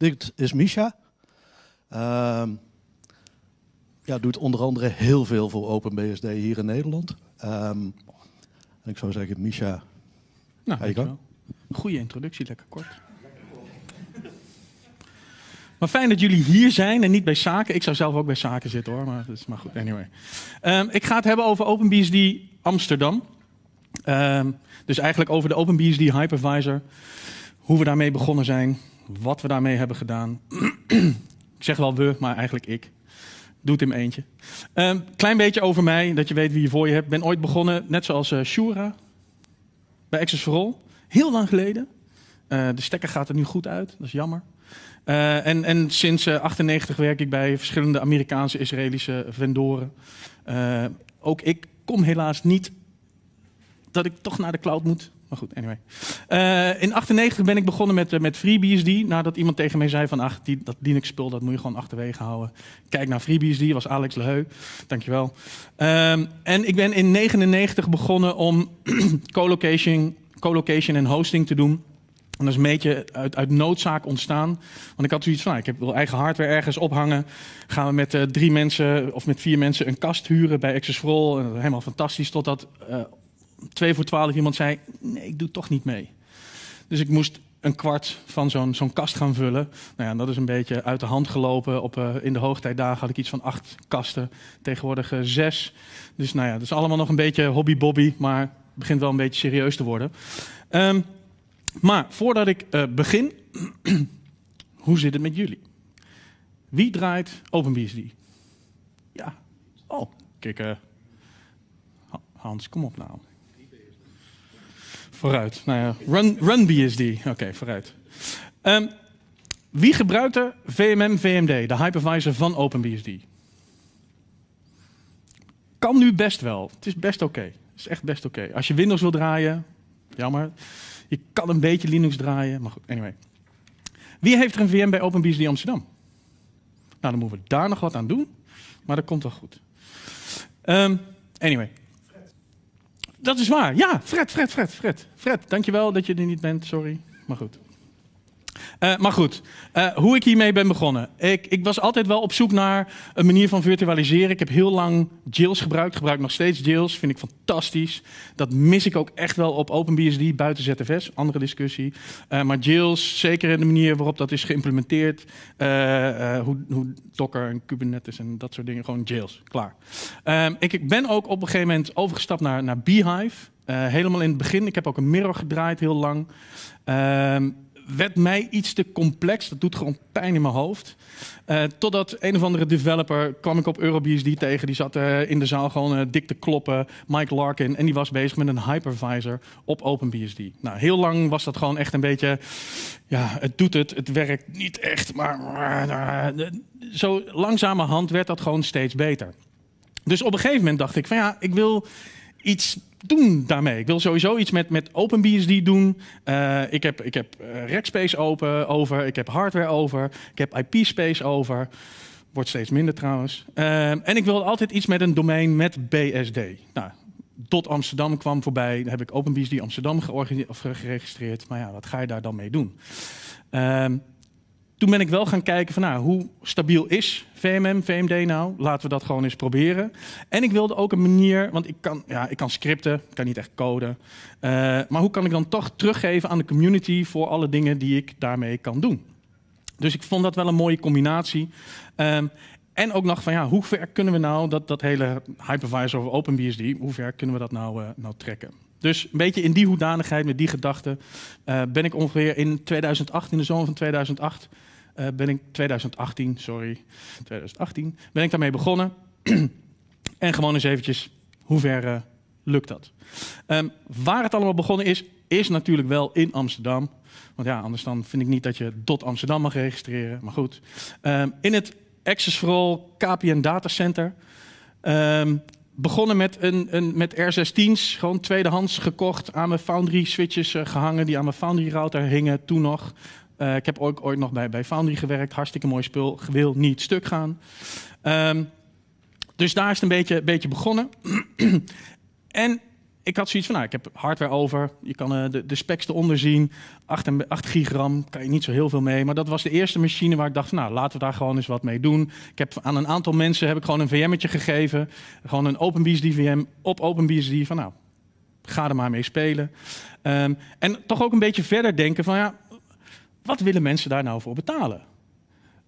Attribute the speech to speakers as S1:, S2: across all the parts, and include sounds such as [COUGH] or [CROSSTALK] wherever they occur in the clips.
S1: Dit is Misha. Ehm, ja, doet onder andere heel veel voor OpenBSD hier in Nederland. Ehm, en ik zou zeggen, Misha, nou, je wel. Goeie introductie, lekker kort. Maar fijn dat jullie hier zijn en niet bij zaken. Ik zou zelf ook bij zaken zitten hoor, maar, is maar goed, anyway. Ehm, ik ga het hebben over OpenBSD Amsterdam. dus eigenlijk over de OpenBSD Hypervisor. Hoe we daarmee begonnen zijn wat we daarmee hebben gedaan. [CLEARS THROAT] ik zeg wel we, maar eigenlijk ik. Doet hem eentje. Ehm, klein beetje over mij, dat je weet wie je voor je hebt. Ben ooit begonnen, net zoals eh, Shura, bij Access for All. Heel lang geleden. Eh, de stekker gaat er nu goed uit, dat is jammer. Eh, en, en, sinds 1998 werk ik bij verschillende Amerikaanse, Israëlische vendoren. ook ik kom helaas niet dat ik toch naar de cloud moet. Maar goed, anyway. Eh, in 98 ben ik begonnen met, eh, met FreeBSD. Nadat iemand tegen mij zei van, ach, die, dat Linux-spul, dat moet je gewoon achterwege houden. Kijk naar FreeBSD, was Alex Leheu. Dankjewel. Um, en ik ben in 99 begonnen om [CLEARS THROAT] co-location, en hosting te doen. En dat is een beetje uit, uit, noodzaak ontstaan. Want ik had zoiets van, nou, ik wil eigen hardware ergens ophangen. Gaan we met eh, drie mensen of met vier mensen een kast huren bij Access En helemaal fantastisch, totdat uh, twee voor twaalf iemand zei: Nee, ik doe toch niet mee. Dus ik moest een kwart van zo'n kast gaan vullen. Nou ja, dat is een beetje uit de hand gelopen. Op, eh, in de hoogtijdagen had ik iets van acht kasten, tegenwoordig eh, zes. Dus nou ja, dat is allemaal nog een beetje hobbybobby, maar het begint wel een beetje serieus te worden. Ehm, maar voordat ik eh, begin, [CLEARS THROAT] hoe zit het met jullie? Wie draait OpenBSD? Ja. Oh, kikken. Hans, kom op nou. Vooruit. Nou ja, run, run BSD. Oké, vooruit. Ehm, wie gebruikt er VMM VMD, de hypervisor van OpenBSD? Kan nu best wel. Het is best oké. Het is echt best oké. Als je Windows wil draaien, jammer. Je kan een beetje Linux draaien, maar goed, anyway. Wie heeft er een VM bij OpenBSD Amsterdam? Nou, dan moeten we daar nog wat aan doen, maar dat komt wel goed. Ehm, anyway, dat is waar. Ja, Fred, Fred, Fred, Fred. Fred, dankjewel dat je er niet bent. Sorry. Maar goed. Eh, maar goed, eh, hoe ik hiermee ben begonnen. Ik, ik, was altijd wel op zoek naar een manier van virtualiseren. Ik heb heel lang Jails gebruikt, gebruik nog steeds Jails, vind ik fantastisch. Dat mis ik ook echt wel op OpenBSD, buiten ZFS, andere discussie. Eh, maar Jails, zeker in de manier waarop dat is geïmplementeerd, hoe, hoe, Docker en Kubernetes en dat soort dingen, gewoon Jails, klaar. Ehm, ik, ik, ben ook op een gegeven moment overgestapt naar, naar Beehive. helemaal in het begin. Ik heb ook een mirror gedraaid heel lang. Ehm, werd mij iets te complex. Dat doet gewoon pijn in mijn hoofd. Eh, totdat een of andere developer kwam ik op EuroBSD tegen. Die zat eh, in de zaal gewoon eh, dik te kloppen. Mike Larkin. En die was bezig met een hypervisor op OpenBSD. Nou, heel lang was dat gewoon echt een beetje... Ja, het doet het. Het werkt niet echt. Maar zo langzamerhand werd dat gewoon steeds beter. Dus op een gegeven moment dacht ik van ja, ik wil iets doen daarmee. Ik wil sowieso iets met, met OpenBSD doen. Eh, ik heb, ik heb eh, Rackspace open, over, ik heb hardware over, ik heb IP-space over. Wordt steeds minder trouwens. Eh, en ik wil altijd iets met een domein met BSD. Nou, tot Amsterdam kwam voorbij, Dan heb ik OpenBSD Amsterdam geregistreerd. Maar ja, wat ga je daar dan mee doen? Ehm, toen ben ik wel gaan kijken van nou, hoe stabiel is VMM, VMD nou? Laten we dat gewoon eens proberen. En ik wilde ook een manier, want ik kan, ja, ik kan scripten, ik kan niet echt coden. Eh, maar hoe kan ik dan toch teruggeven aan de community voor alle dingen die ik daarmee kan doen? Dus ik vond dat wel een mooie combinatie. Ehm, en ook nog van ja, hoe ver kunnen we nou dat, dat hele hypervisor of OpenBSD, hoe ver kunnen we dat nou, eh, nou trekken? Dus een beetje in die hoedanigheid, met die gedachte, eh, ben ik ongeveer in 2008, in de zomer van 2008, eh, ben ik 2018, sorry, 2018, ben ik daarmee begonnen. [CLEARS THROAT] en gewoon eens eventjes, hoe ver eh, lukt dat? Ehm, waar het allemaal begonnen is, is natuurlijk wel in Amsterdam. Want ja, anders dan vind ik niet dat je tot Amsterdam mag registreren. Maar goed, ehm, in het Access for All KPN Datacenter. Ehm, begonnen met, een, een, met R16's, gewoon tweedehands gekocht, aan mijn Foundry switches eh, gehangen, die aan mijn Foundry router hingen toen nog. Eh, ik heb ook ooit nog bij, bij Foundry gewerkt. Hartstikke mooi spul. Wil niet stuk gaan. Ehm, dus daar is het een beetje, beetje begonnen. [CLEARS THROAT] en ik had zoiets van, nou, ik heb hardware over. Je kan eh, de, de specs eronder zien. 8, en, 8 kan je niet zo heel veel mee. Maar dat was de eerste machine waar ik dacht, van, nou, laten we daar gewoon eens wat mee doen. Ik heb aan een aantal mensen heb ik gewoon een VM'tje gegeven. Gewoon een OpenBSD VM op OpenBSD. Van nou, ga er maar mee spelen. Ehm, en toch ook een beetje verder denken van, ja, wat willen mensen daar nou voor betalen?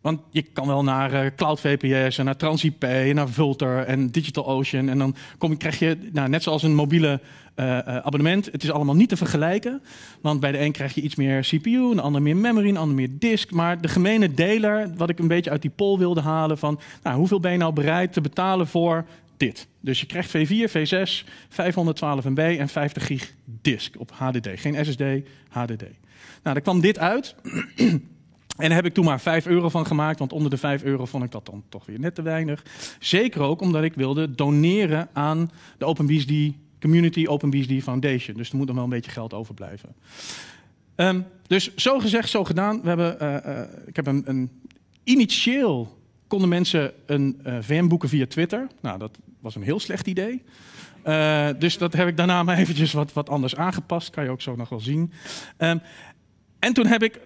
S1: Want je kan wel naar eh, Cloud VPS en naar TransIP en naar Vulter en DigitalOcean. En dan kom, krijg je, nou, net zoals een mobiele eh, eh, abonnement, het is allemaal niet te vergelijken. Want bij de een krijg je iets meer CPU, een ander meer memory, een ander meer disk. Maar de gemene deler, wat ik een beetje uit die poll wilde halen, van nou, hoeveel ben je nou bereid te betalen voor dit? Dus je krijgt V4, V6, 512 MB en 50 gig disk op HDD. Geen SSD, HDD. Nou, daar kwam dit uit. [CLEARS THROAT] En daar heb ik toen maar 5 euro van gemaakt, want onder de 5 euro vond ik dat dan toch weer net te weinig. Zeker ook omdat ik wilde doneren aan de OpenBSD Community OpenBSD Foundation. Dus er moet nog wel een beetje geld overblijven. Ehm, dus zo gezegd, zo gedaan. We hebben, eh, eh, ik heb een, een, initieel konden mensen een uh, eh, VM boeken via Twitter. Nou, dat was een heel slecht idee. dus dat heb ik daarna maar eventjes wat, wat anders aangepast. Kan je ook zo nog wel zien. Um, en toen heb ik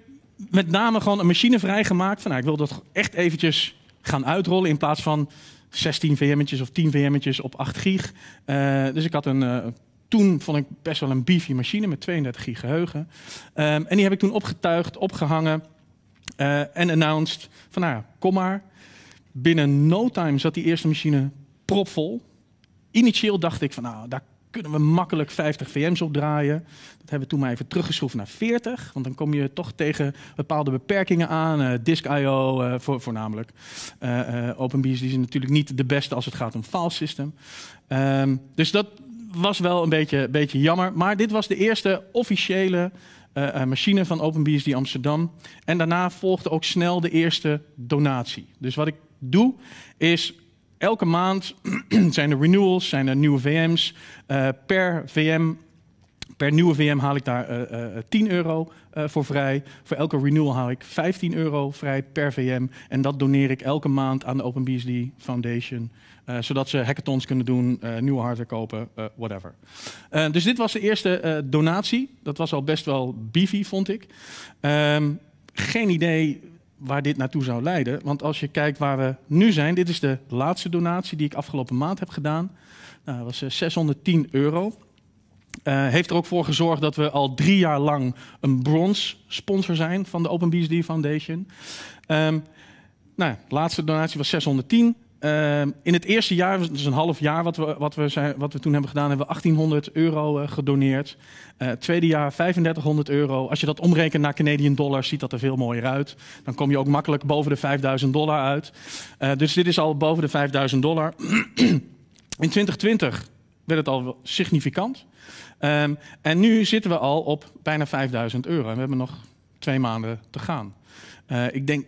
S1: met name gewoon een machine vrijgemaakt van nou, ik wil dat echt eventjes gaan uitrollen in plaats van 16 VM'tjes of 10 VM'tjes op 8 gig. Eh, dus ik had een, eh, toen vond ik best wel een beefy machine met 32 gig geheugen. Ehm, en die heb ik toen opgetuigd, opgehangen eh, en announced van nou, kom maar. Binnen no time zat die eerste machine propvol. Initieel dacht ik van nou, daar kunnen we makkelijk 50 VM's opdraaien. Dat hebben we toen maar even teruggeschroefd naar 40. Want dan kom je toch tegen bepaalde beperkingen aan. Uh, disk I.O. Uh, eh, voornamelijk. Uh, OpenBSD is natuurlijk niet de beste als het gaat om file system. Ehm, dus dat was wel een beetje, beetje jammer. Maar dit was de eerste officiële eh, machine van OpenBSD Amsterdam. En daarna volgde ook snel de eerste donatie. Dus wat ik doe, is Elke maand [CLEARS THROAT] zijn er renewals, zijn er nieuwe VM's. Eh, per VM per nieuwe VM haal ik daar 10 eh, eh, euro voor vrij. Voor elke renewal haal ik 15 euro vrij per VM. En dat doneer ik elke maand aan de OpenBSD Foundation. zodat ze hackathons kunnen doen, nieuwe hardware kopen, whatever. dus dit was de eerste donatie. Dat was al best wel beefy, vond ik. Ehm, geen idee waar dit naartoe zou leiden. Want als je kijkt waar we nu zijn, dit is de laatste donatie die ik afgelopen maand heb gedaan. Nou, dat was 610 eh, euro. Eh, heeft er ook voor gezorgd dat we al drie jaar lang een brons sponsor zijn van de Open Foundation. Um, ehm, nou, de laatste donatie was 610. Ehm, in het eerste jaar, dus een half jaar wat we, wat we, zijn, wat we toen hebben gedaan, hebben we 1800 euro eh, gedoneerd. Eh, tweede jaar 3500 euro. Als je dat omrekent naar Canadian dollars, ziet dat er veel mooier uit. Dan kom je ook makkelijk boven de 5000 dollar uit. Eh, dus dit is al boven de 5000 dollar. [CLEARS THROAT] in 2020 werd het al significant. Ehm, en nu zitten we al op bijna 5000 euro. we hebben nog twee maanden te gaan. ik denk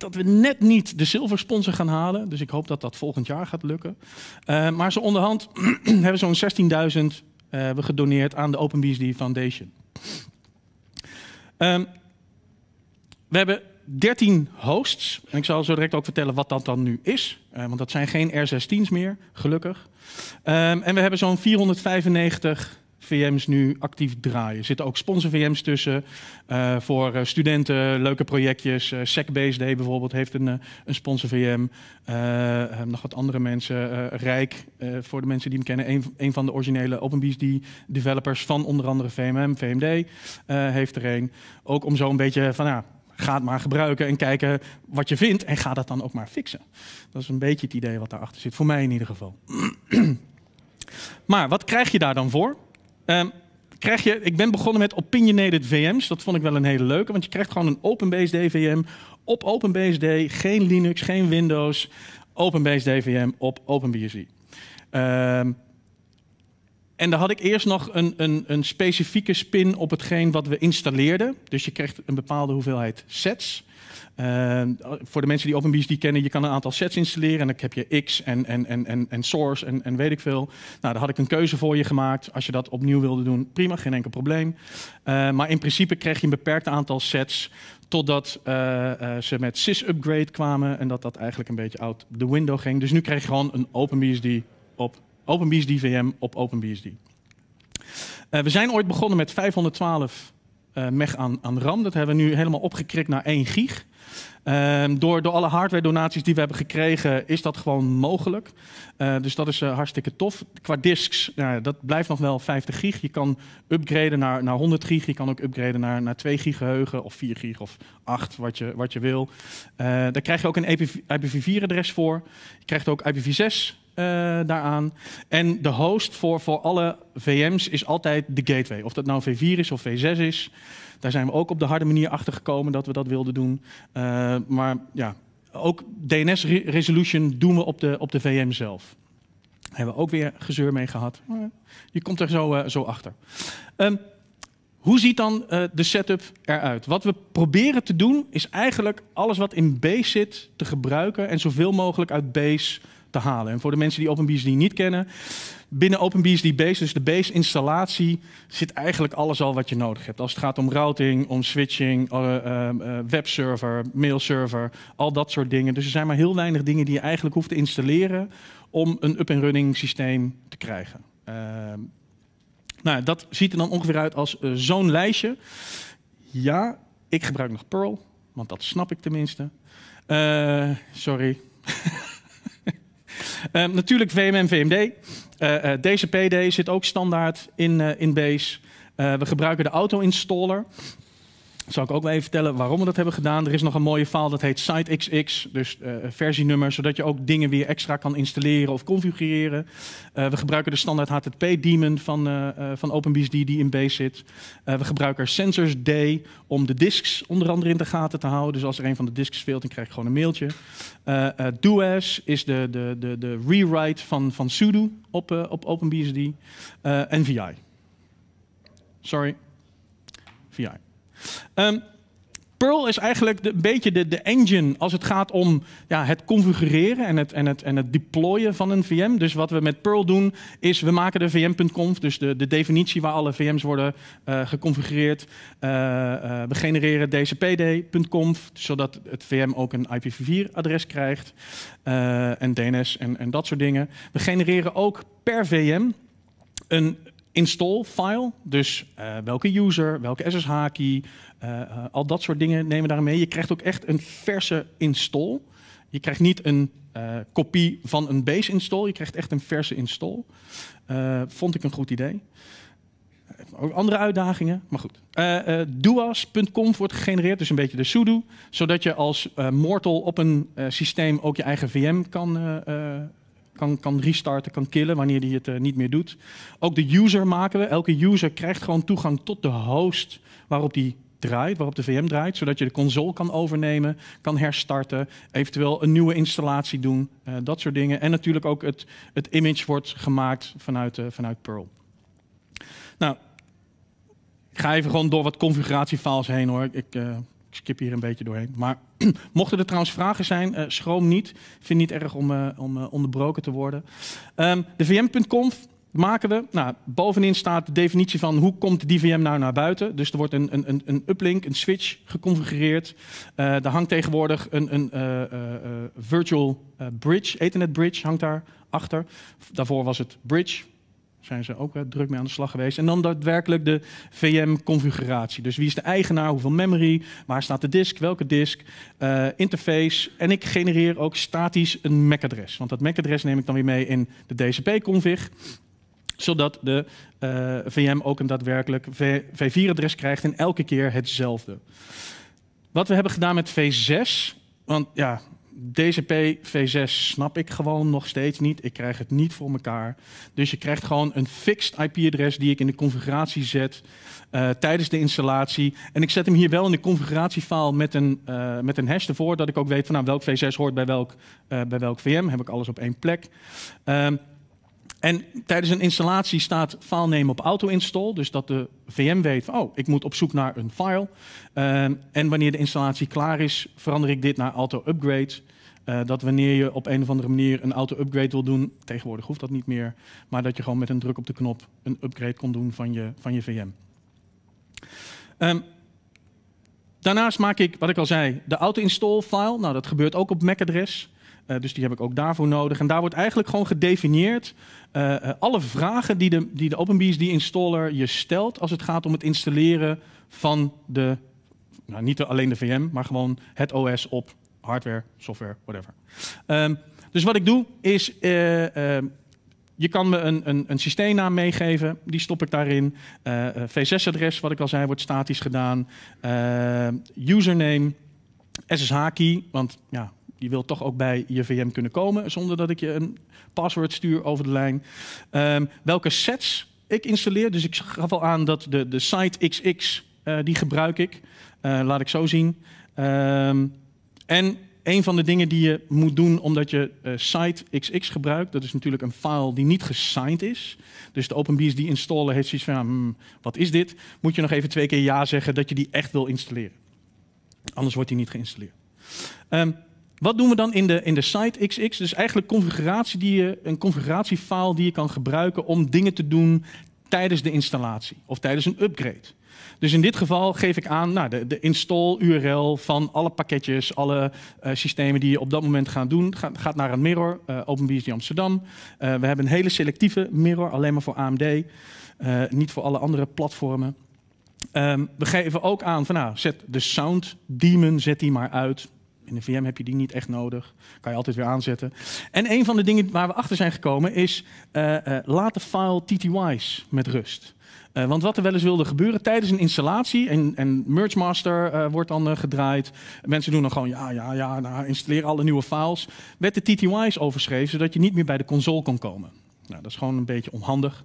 S1: dat we net niet de sponsor gaan halen. Dus ik hoop dat dat volgend jaar gaat lukken. Eh, maar zo onderhand [CLEARS THROAT] hebben we zo'n 16.000 eh, we gedoneerd aan de OpenBSD Foundation. Ehm, we hebben 13 hosts. En ik zal zo direct ook vertellen wat dat dan nu is. Eh, want dat zijn geen R16's meer, gelukkig. Ehm, en we hebben zo'n 495 VM's nu actief draaien. Er zitten ook sponsor VM's tussen eh, voor eh, studenten, leuke projectjes. Uh, eh, SecBase Day bijvoorbeeld heeft een, een sponsor VM. Uh, nog wat andere mensen. Rijk, voor de mensen die hem kennen, een, van de originele OpenBSD developers van onder andere VMM, VMD, heeft er een. Ook om zo een beetje van ja ga het maar gebruiken en kijken wat je vindt en ga dat dan ook maar fixen. Dat is een beetje het idee wat daarachter zit, voor mij in ieder geval. [CLEARS THROAT] maar wat krijg je daar dan voor? Um, krijg je, ik ben begonnen met opinionated VM's. Dat vond ik wel een hele leuke, want je krijgt gewoon een Based VM op OpenBSD. Geen Linux, geen Windows. based VM op OpenBSD. Ehm, en daar had ik eerst nog een, een, een, specifieke spin op hetgeen wat we installeerden. Dus je kreeg een bepaalde hoeveelheid sets. Ehm, voor de mensen die OpenBSD kennen, je kan een aantal sets installeren. En dan heb je X en, en, en, en, en Source en, en weet ik veel. Nou, daar had ik een keuze voor je gemaakt. Als je dat opnieuw wilde doen, prima, geen enkel probleem. Ehm, maar in principe kreeg je een beperkt aantal sets totdat eh, eh, ze met sys-upgrade kwamen en dat dat eigenlijk een beetje out the window ging. Dus nu kreeg je gewoon een OpenBSD op OpenBSD VM op OpenBSD. Eh, we zijn ooit begonnen met 512 uh, meg aan, aan, RAM. Dat hebben we nu helemaal opgekrikt naar 1 gig. Ehm, door, door alle hardware donaties die we hebben gekregen, is dat gewoon mogelijk. Eh, dus dat is eh, hartstikke tof. Qua disks, ja, dat blijft nog wel 50 gig. Je kan upgraden naar, naar 100 gig. Je kan ook upgraden naar, naar 2 gig geheugen of 4 gig of 8, wat je, wat je wil. daar krijg je ook een e IPv4-adres voor. Je krijgt ook IPv6, eh, daaraan. En de host voor, voor alle VM's is altijd de gateway. Of dat nou V4 is of V6 is. Daar zijn we ook op de harde manier achter gekomen dat we dat wilden doen. Eh, maar ja, ook DNS resolution doen we op de, op de VM zelf. Daar hebben we ook weer gezeur mee gehad. je komt er zo, eh, zo achter. Ehm, hoe ziet dan de setup eruit? Wat we proberen te doen is eigenlijk alles wat in base zit te gebruiken en zoveel mogelijk uit base te halen. En voor de mensen die OpenBSD niet kennen, binnen OpenBSD Base, dus de base installatie, zit eigenlijk alles al wat je nodig hebt. Als het gaat om routing, om switching, eh, eh, eh, webserver, mailserver, al dat soort dingen. Dus er zijn maar heel weinig dingen die je eigenlijk hoeft te installeren om een up-and-running systeem te krijgen. Ehm, nou, dat ziet er dan ongeveer uit als zo'n lijstje. Ja, ik gebruik nog Perl, want dat snap ik tenminste. sorry. [LAUGHS] Uh, natuurlijk VMM, VMD. Uh, eh, eh, DCPD zit ook standaard in, eh, in base. we gebruiken de auto-installer zal ik ook wel even vertellen waarom we dat hebben gedaan. Er is nog een mooie file, dat heet SiteXX, dus eh, versienummer, zodat je ook dingen weer extra kan installeren of configureren. Eh, we gebruiken de standaard HTTP-daemon van, eh, van OpenBSD die in base zit. we gebruiken Sensors Day om de disks onder andere in de gaten te houden. Dus als er een van de disks veelt, dan krijg je gewoon een mailtje. Doas is de, de, de, de rewrite van, van sudo op, op OpenBSD. en VI. Sorry, VI. Um, ehm, Perl is eigenlijk een beetje de, de, engine als het gaat om ja, het configureren en het, en, het, en het deployen van een VM. Dus wat we met Perl doen, is we maken de VM.conf, dus de, de definitie waar alle VM's worden eh, geconfigureerd. Eh, eh, we genereren dcpd.conf, zodat het VM ook een IPv4-adres krijgt en DNS en, en dat soort dingen. We genereren ook per VM een install file. Dus eh, welke user, welke SSH-key, eh, eh, al dat soort dingen nemen we daarmee. Je krijgt ook echt een verse install. Je krijgt niet een kopie van een base install, je krijgt echt een verse install. vond ik een goed idee. Ook andere uitdagingen, maar goed. Uh, uh, wordt gegenereerd, dus een beetje de sudo. Zodat je als mortal op een systeem ook je eigen VM kan kan, kan restarten, kan killen wanneer die het eh, niet meer doet. Ook de user maken we. Elke user krijgt gewoon toegang tot de host waarop die draait, waarop de VM draait, zodat je de console kan overnemen, kan herstarten, eventueel een nieuwe installatie doen, eh, dat soort dingen. En natuurlijk ook het, het image wordt gemaakt vanuit, eh, vanuit Perl. Nou, ik ga even gewoon door wat configuratiefiles heen hoor. Ik, ik skip hier een beetje doorheen. Maar [CLEARS THROAT] mochten er trouwens vragen zijn, eh, schroom niet. Ik vind het niet erg om, eh, om eh, onderbroken te worden. Um, de VM.conf maken we. Nou, bovenin staat de definitie van hoe komt die VM nou naar buiten. Dus er wordt een, een, een uplink, een switch geconfigureerd. daar hangt tegenwoordig een, een virtual bridge, Ethernet bridge hangt daar achter. Daarvoor was het bridge zijn ze ook druk mee aan de slag geweest. En dan daadwerkelijk de VM-configuratie. Dus wie is de eigenaar, hoeveel memory, waar staat de disk, welke disk, eh, interface. En ik genereer ook statisch een MAC-adres. Want dat MAC-adres neem ik dan weer mee in de DCP-config zodat de eh, VM ook een daadwerkelijk V4-adres krijgt en elke keer hetzelfde. Wat we hebben gedaan met V6, want ja, DCP V6 snap ik gewoon nog steeds niet. Ik krijg het niet voor elkaar. Dus je krijgt gewoon een fixed IP-adres die ik in de configuratie zet eh, tijdens de installatie. En ik zet hem hier wel in de configuratiefile met een, eh, met een hash ervoor, dat ik ook weet van nou, welk V6 hoort bij welk, eh, bij welk VM. Heb ik alles op één plek. Ehm, en tijdens een installatie staat file op auto-install, dus dat de VM weet, oh, ik moet op zoek naar een file. Eh, en wanneer de installatie klaar is, verander ik dit naar auto-upgrade. Eh, dat wanneer je op een of andere manier een auto-upgrade wil doen, tegenwoordig hoeft dat niet meer, maar dat je gewoon met een druk op de knop een upgrade kon doen van je, van je VM. Ehm, daarnaast maak ik, wat ik al zei, de auto-install file. Nou, dat gebeurt ook op MAC-adres. Eh, dus die heb ik ook daarvoor nodig. En daar wordt eigenlijk gewoon gedefinieerd eh, eh, alle vragen die de, die de OpenBSD-installer je stelt als het gaat om het installeren van de, nou, niet alleen de VM, maar gewoon het OS op hardware, software, whatever. Ehm, dus wat ik doe is, ehm, je kan me een, een, een, systeemnaam meegeven, die stop ik daarin. Uh, V6-adres, wat ik al zei, wordt statisch gedaan. Ehm, username, SSH-key, want ja, je wilt toch ook bij je VM kunnen komen zonder dat ik je een password stuur over de lijn. Ehm, welke sets ik installeer. Dus ik gaf al aan dat de, de site XX, eh, die gebruik ik. Eh, laat ik zo zien. Ehm, en een van de dingen die je moet doen omdat je uh, site XX gebruikt, dat is natuurlijk een file die niet gesigned is. Dus de OpenBSD installer heeft zoiets van, hmm, wat is dit? Moet je nog even twee keer ja zeggen dat je die echt wil installeren. Anders wordt die niet geïnstalleerd. Um, wat doen we dan in de, in de site XX? Dus eigenlijk configuratie die je, een configuratiefile die je kan gebruiken om dingen te doen tijdens de installatie of tijdens een upgrade. Dus in dit geval geef ik aan nou, de, de install-URL van alle pakketjes, alle eh, systemen die je op dat moment gaat doen. Gaat, naar een mirror, uh, eh, OpenBSD Amsterdam. Eh, we hebben een hele selectieve mirror, alleen maar voor AMD, niet voor alle andere platformen. Ehm, we geven ook aan van nou, zet de sound Daemon zet die maar uit. In de VM heb je die niet echt nodig. Kan je altijd weer aanzetten. En een van de dingen waar we achter zijn gekomen is... Eh, eh, laat de file TTY's met rust. Eh, want wat er wel eens wilde gebeuren tijdens een installatie, en, en Merge wordt dan gedraaid, mensen doen dan gewoon ja, ja, ja, nou, installeer alle nieuwe files, werd de TTY's overschreven, zodat je niet meer bij de console kon komen. Nou, dat is gewoon een beetje onhandig.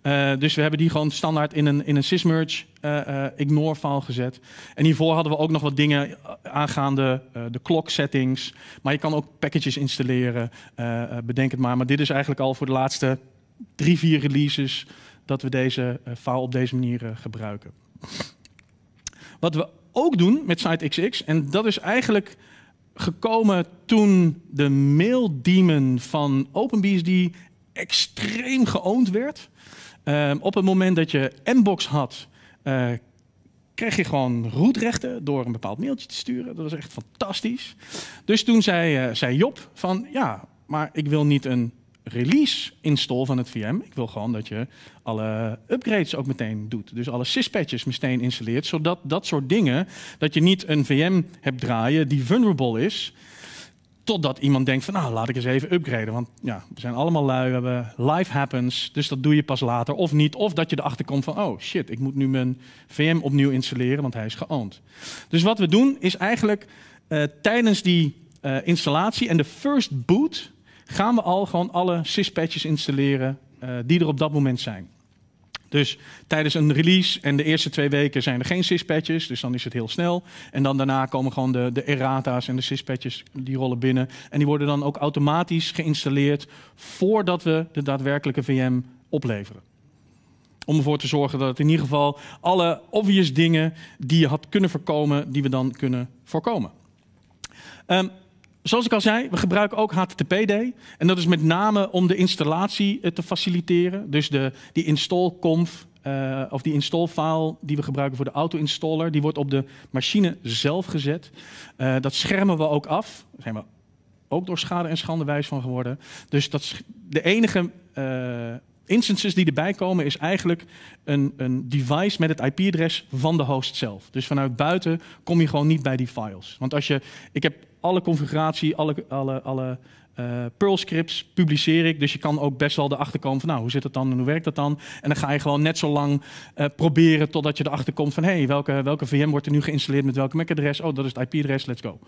S1: Eh, dus we hebben die gewoon standaard in een, in een sysmerge eh, eh, ignore file gezet. En hiervoor hadden we ook nog wat dingen aangaande de clock settings. Maar je kan ook packages installeren. bedenk het maar. Maar dit is eigenlijk al voor de laatste drie, vier releases dat we deze file op deze manier gebruiken. Wat we ook doen met SiteXX, en dat is eigenlijk gekomen toen de maildemon van OpenBSD extreem geoond werd. Ehm, op het moment dat je inbox had, uh, kreeg je gewoon roetrechten door een bepaald mailtje te sturen. Dat was echt fantastisch. Dus toen zei, eh, zei Job van ja, maar ik wil niet een release install van het VM. Ik wil gewoon dat je alle upgrades ook meteen doet. Dus alle syspatches meteen installeert, zodat dat soort dingen, dat je niet een VM hebt draaien die vulnerable is, Totdat iemand denkt van nou, laat ik eens even upgraden. Want ja, we zijn allemaal lui, we hebben life happens. Dus dat doe je pas later of niet. Of dat je erachter komt van oh shit, ik moet nu mijn VM opnieuw installeren, want hij is geowned. Dus wat we doen is eigenlijk eh, tijdens die eh, installatie en de first boot gaan we al gewoon alle syspatches installeren eh, die er op dat moment zijn. Dus tijdens een release en de eerste twee weken zijn er geen syspatches, dus dan is het heel snel. En dan daarna komen gewoon de, de errata's en de syspatches, die rollen binnen. En die worden dan ook automatisch geïnstalleerd voordat we de daadwerkelijke VM opleveren. Om ervoor te zorgen dat in ieder geval alle obvious dingen die je had kunnen voorkomen, die we dan kunnen voorkomen. Ehm, Zoals ik al zei, we gebruiken ook HTTPD. En dat is met name om de installatie eh, te faciliteren. Dus de, die install.conf eh, of die install-file die we gebruiken voor de auto-installer, die wordt op de machine zelf gezet. Eh, dat schermen we ook af. Daar zijn we ook door schade en schande wijs van geworden. Dus dat is de enige Instances die erbij komen is eigenlijk een, een device met het IP-adres van de host zelf. Dus vanuit buiten kom je gewoon niet bij die files. Want als je, ik heb alle configuratie, alle, alle, alle uh, eh, Perl scripts publiceer ik. Dus je kan ook best wel erachter komen van, nou, hoe zit dat dan en hoe werkt dat dan? En dan ga je gewoon net zo lang eh, proberen totdat je erachter komt van, hé, hey, welke, welke VM wordt er nu geïnstalleerd met welke MAC-adres? Oh, dat is het IP-adres, let's go.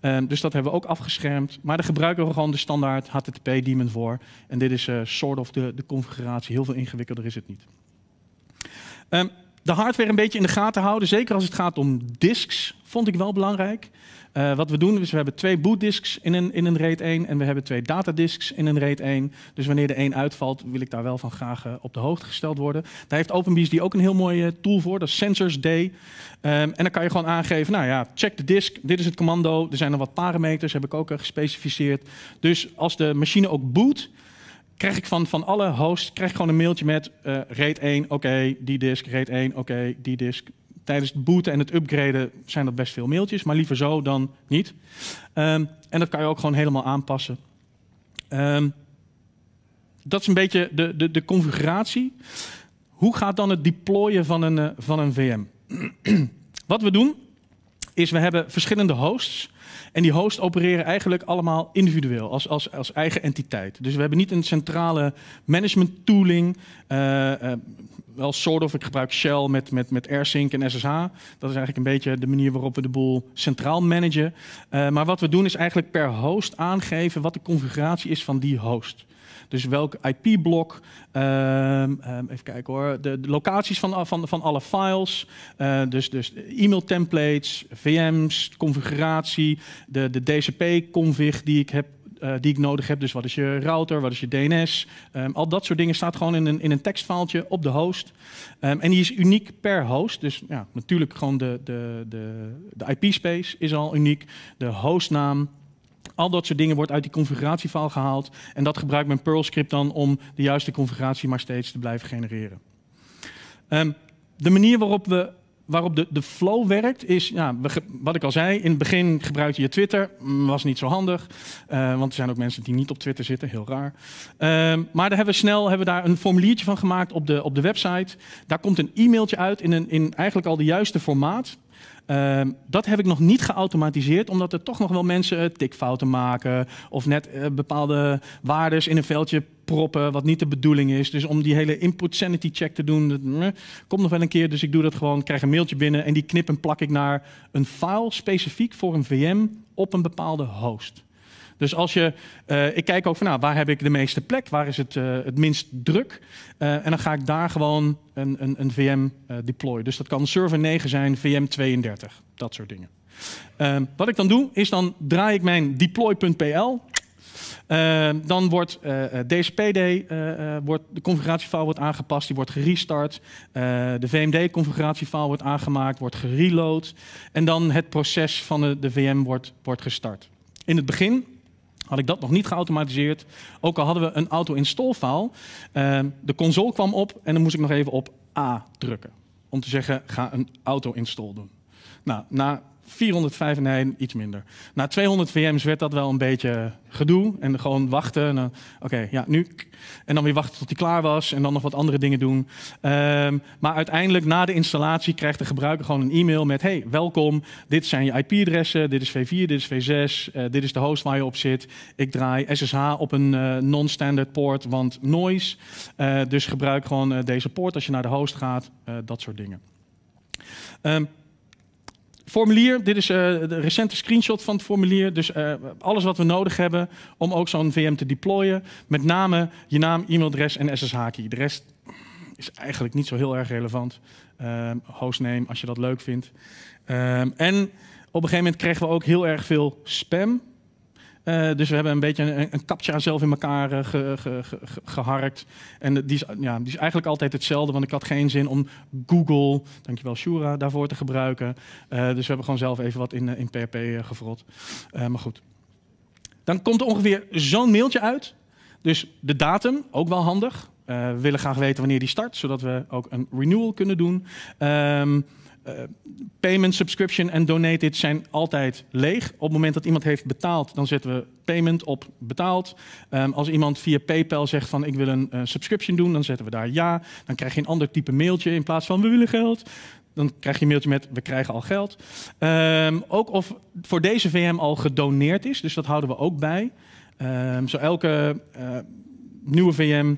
S1: Ehm, dus dat hebben we ook afgeschermd. Maar daar gebruiken we gewoon de standaard HTTP-daemon voor. En dit is uh, eh, soort of de, de configuratie. Heel veel ingewikkelder is het niet. Ehm, de hardware een beetje in de gaten houden, zeker als het gaat om disks, vond ik wel belangrijk. Eh, wat we doen is, we hebben twee bootdisks in een, in een RAID 1 en we hebben twee datadisks in een RAID 1. Dus wanneer de een uitvalt, wil ik daar wel van graag eh, op de hoogte gesteld worden. Daar heeft OpenBSD ook een heel mooie tool voor, dat is Sensors Day. Ehm, en dan kan je gewoon aangeven, nou ja, check de disk, dit is het commando, er zijn er wat parameters, heb ik ook eh, gespecificeerd. Dus als de machine ook boot, krijg ik van, van alle hosts krijg ik gewoon een mailtje met uh, RAID 1, oké, die disk, RAID 1, oké, die disk, tijdens het booten en het upgraden zijn dat best veel mailtjes, maar liever zo dan niet. Ehm, en dat kan je ook gewoon helemaal aanpassen. Ehm, dat is een beetje de, de, de configuratie. Hoe gaat dan het deployen van een, eh, van een VM? [CLEARS THROAT] Wat we doen, is we hebben verschillende hosts. En die hosts opereren eigenlijk allemaal individueel, als, als, als eigen entiteit. Dus we hebben niet een centrale management tooling. Eh, eh, wel soort of. Ik gebruik Shell met, met, met AirSync en SSH. Dat is eigenlijk een beetje de manier waarop we de boel centraal managen. Eh, maar wat we doen is eigenlijk per host aangeven wat de configuratie is van die host. Dus welk IP-blok, ehm, ehm, even kijken hoor, de, locaties van, van, van alle files, eh, dus, dus e-mail templates, VM's, configuratie, de, de DCP-config die ik heb eh, die ik nodig heb. Dus wat is je router, wat is je DNS? Ehm, al dat soort dingen staat gewoon in een, in een tekstfaaltje op de host. Ehm, en die is uniek per host. Dus ja, natuurlijk gewoon de, de, de, de IP-space is al uniek. De hostnaam, al dat soort dingen wordt uit die configuratiefile gehaald. En dat gebruikt mijn Perl script dan om de juiste configuratie maar steeds te blijven genereren. Ehm, de manier waarop we waarop de, de flow werkt, is ja, wat ik al zei. In het begin gebruikte je Twitter. Mm, was niet zo handig. Eh, want er zijn ook mensen die niet op Twitter zitten. Heel raar. Ehm, maar daar hebben we snel hebben we daar een formuliertje van gemaakt op de, op de website. Daar komt een e-mailtje uit in, een, in eigenlijk al de juiste formaat. Ehm, dat heb ik nog niet geautomatiseerd, omdat er toch nog wel mensen eh, tikfouten maken of net eh, bepaalde waardes in een veldje proppen wat niet de bedoeling is. Dus om die hele input sanity check te doen, komt nog wel een keer. Dus ik doe dat gewoon, krijg een mailtje binnen en die knip en plak ik naar een file specifiek voor een VM op een bepaalde host. Dus als je, eh, ik kijk ook van nou, waar heb ik de meeste plek? Waar is het eh, het minst druk? Eh, en dan ga ik daar gewoon een, een, een VM deployen. Dus dat kan server 9 zijn, VM 32, dat soort dingen. Ehm, wat ik dan doe, is dan draai ik mijn deploy.pl. Ehm, dan wordt deze wordt, de configuratiefile wordt aangepast, die wordt gerestart. de VMD-configuratiefile wordt aangemaakt, wordt gereload. En dan het proces van de, de VM wordt, wordt gestart. In het begin had ik dat nog niet geautomatiseerd. Ook al hadden we een auto-install file. Ehm, de console kwam op en dan moest ik nog even op A drukken. Om te zeggen, ga een auto-install doen. Nou, na 405 nee, iets minder. Na 200 VM's werd dat wel een beetje gedoe. En gewoon wachten. Oké, ja, nu. En dan weer wachten tot hij klaar was. En dan nog wat andere dingen doen. Ehm, maar uiteindelijk, na de installatie, krijgt de gebruiker gewoon een e-mail met... Hey, welkom. Dit zijn je IP-adressen. Dit is V4, dit is V6. Eh, dit is de host waar je op zit. Ik draai SSH op een eh, non-standard port want noise. Eh, dus gebruik gewoon deze port als je naar de host gaat. dat soort dingen. Ehm, formulier, dit is uh, de recente screenshot van het formulier. Dus eh, alles wat we nodig hebben om ook zo'n VM te deployen. Met name je naam, e-mailadres en SSH-key. De rest is eigenlijk niet zo heel erg relevant. Um, hostname, als je dat leuk vindt. Ehm, en op een gegeven moment kregen we ook heel erg veel spam. Eh, dus we hebben een beetje een, een captcha zelf in elkaar eh, geharkt. En die is, ja, die is eigenlijk altijd hetzelfde, want ik had geen zin om Google, dankjewel Shura, daarvoor te gebruiken. Eh, dus we hebben gewoon zelf even wat in, in PHP gevrot. maar goed. Dan komt er ongeveer zo'n mailtje uit. Dus de datum, ook wel handig. we willen graag weten wanneer die start, zodat we ook een renewal kunnen doen. Um, eh, payment, subscription en donated zijn altijd leeg. Op het moment dat iemand heeft betaald, dan zetten we payment op betaald. Ehm, als iemand via PayPal zegt van ik wil een eh, subscription doen, dan zetten we daar ja. Dan krijg je een ander type mailtje in plaats van we willen geld. Dan krijg je een mailtje met we krijgen al geld. Ehm, ook of voor deze VM al gedoneerd is, dus dat houden we ook bij. Ehm, zo elke eh, nieuwe VM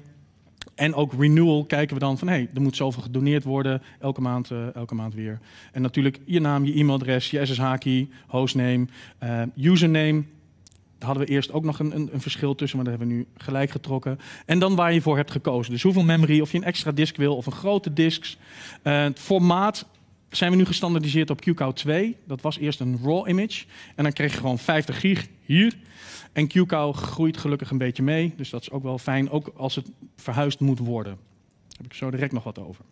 S1: en ook renewal kijken we dan van, hé, hey, er moet zoveel gedoneerd worden, elke maand, eh, elke maand weer. En natuurlijk je naam, je e-mailadres, je SSH-key, hostname, uh, username. Daar hadden we eerst ook nog een, een, een, verschil tussen, maar dat hebben we nu gelijk getrokken. En dan waar je voor hebt gekozen. Dus hoeveel memory, of je een extra disk wil of een grote disk. Eh, het formaat zijn we nu gestandardiseerd op QCOW 2. Dat was eerst een raw image. En dan kreeg je gewoon 50 gig hier. En QCOW groeit gelukkig een beetje mee. Dus dat is ook wel fijn, ook als het verhuisd moet worden. Daar heb ik zo direct nog wat over.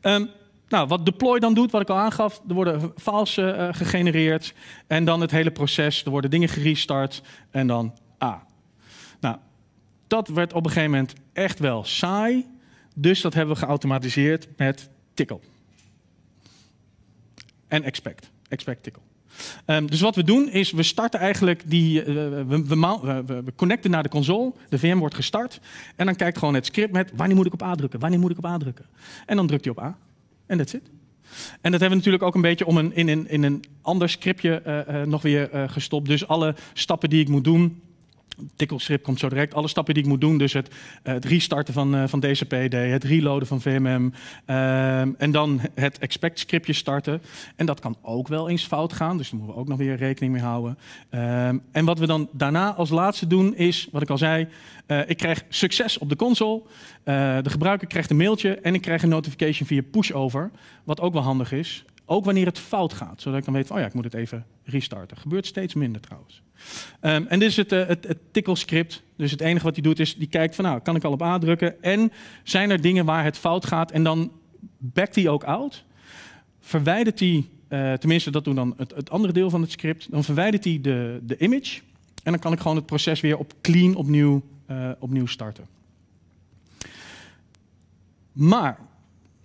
S1: Ehm, nou, wat deploy dan doet, wat ik al aangaf, er worden files eh, eh, gegenereerd. En dan het hele proces, er worden dingen gerestart. En dan A. Nou, dat werd op een gegeven moment echt wel saai. Dus dat hebben we geautomatiseerd met Tickle en expect, expectical. Um, ehm, dus wat we doen is, we starten eigenlijk die, eh, we, we, connecten naar de console, de VM wordt gestart en dan kijkt gewoon het script met wanneer moet ik op A drukken, wanneer moet ik op A drukken. En dan drukt hij op A en dat it. En dat hebben we natuurlijk ook een beetje om een, in, in, in een ander scriptje eh, eh, nog weer gestopt. Dus alle stappen die ik moet doen, tikkelschip komt zo direct. Alle stappen die ik moet doen, dus het, eh, het restarten van, eh, van DCPD, het reloaden van VMM ehm, en dan het expect scriptje starten. En dat kan ook wel eens fout gaan, dus daar moeten we ook nog weer rekening mee houden. Ehm, en wat we dan daarna als laatste doen is, wat ik al zei, eh, ik krijg succes op de console, de gebruiker krijgt een mailtje en ik krijg een notification via pushover, wat ook wel handig is. Ook wanneer het fout gaat, zodat ik dan weet, oh ja, ik moet het even restarten. Gebeurt steeds minder trouwens. Ehm, en dit is het, uh, het, tikkelscript. Dus het enige wat hij doet is, die kijkt van, nou, kan ik al op A drukken? En zijn er dingen waar het fout gaat? En dan backt hij ook out. Verwijdert hij, eh, tenminste dat doen dan het, het, andere deel van het script. Dan verwijdert hij de, de image. En dan kan ik gewoon het proces weer op clean opnieuw, eh, opnieuw starten. Maar